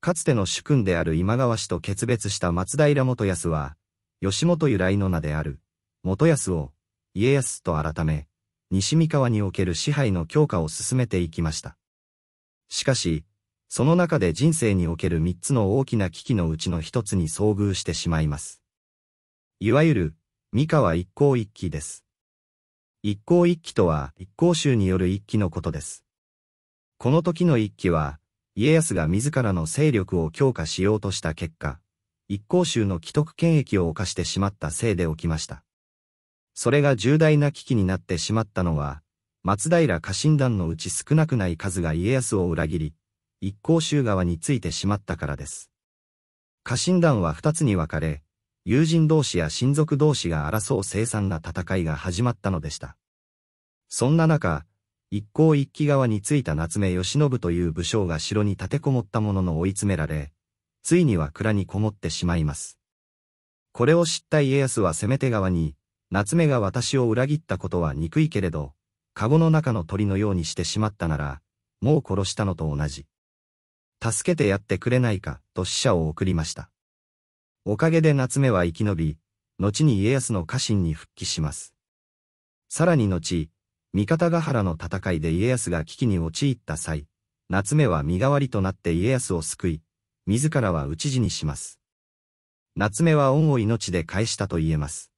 かつての主君である今川氏と決別した松平元康は、吉本由来の名である、元康を、家康と改め、西三河における支配の強化を進めていきました。しかし、その中で人生における三つの大きな危機のうちの一つに遭遇してしまいます。いわゆる、三河一向一揆です。一向一揆とは、一向衆による一揆のことです。この時の一揆は、家康が自らの勢力を強化しようとした結果、一向宗の既得権益を犯してしまったせいで起きました。それが重大な危機になってしまったのは、松平家臣団のうち少なくない数が家康を裏切り、一向宗側についてしまったからです。家臣団は二つに分かれ、友人同士や親族同士が争う凄惨な戦いが始まったのでした。そんな中、一向一揆側についた夏目義信という武将が城に立てこもったものの追い詰められ、ついには蔵にこもってしまいます。これを知った家康は攻め手側に、夏目が私を裏切ったことは憎いけれど、籠の中の鳥のようにしてしまったなら、もう殺したのと同じ。助けてやってくれないか、と死者を送りました。おかげで夏目は生き延び、後に家康の家臣に復帰します。さらに後、三方ヶ原の戦いで家康が危機に陥った際、夏目は身代わりとなって家康を救い、自らは討ち死にします。夏目は恩を命で返したと言えます。